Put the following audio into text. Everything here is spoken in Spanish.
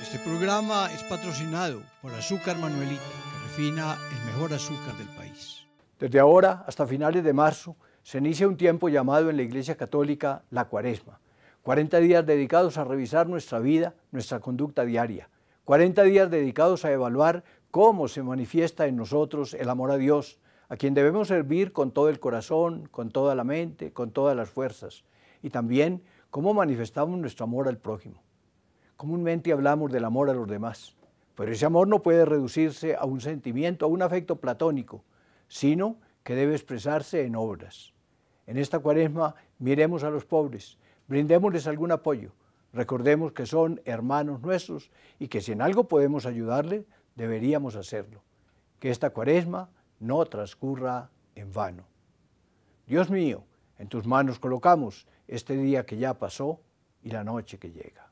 Este programa es patrocinado por Azúcar Manuelita, que refina el mejor azúcar del país. Desde ahora hasta finales de marzo se inicia un tiempo llamado en la Iglesia Católica la Cuaresma. 40 días dedicados a revisar nuestra vida, nuestra conducta diaria. 40 días dedicados a evaluar cómo se manifiesta en nosotros el amor a Dios, a quien debemos servir con todo el corazón, con toda la mente, con todas las fuerzas. Y también cómo manifestamos nuestro amor al prójimo. Comúnmente hablamos del amor a los demás, pero ese amor no puede reducirse a un sentimiento, a un afecto platónico, sino que debe expresarse en obras. En esta cuaresma miremos a los pobres, brindémosles algún apoyo, recordemos que son hermanos nuestros y que si en algo podemos ayudarle, deberíamos hacerlo. Que esta cuaresma no transcurra en vano. Dios mío, en tus manos colocamos este día que ya pasó y la noche que llega.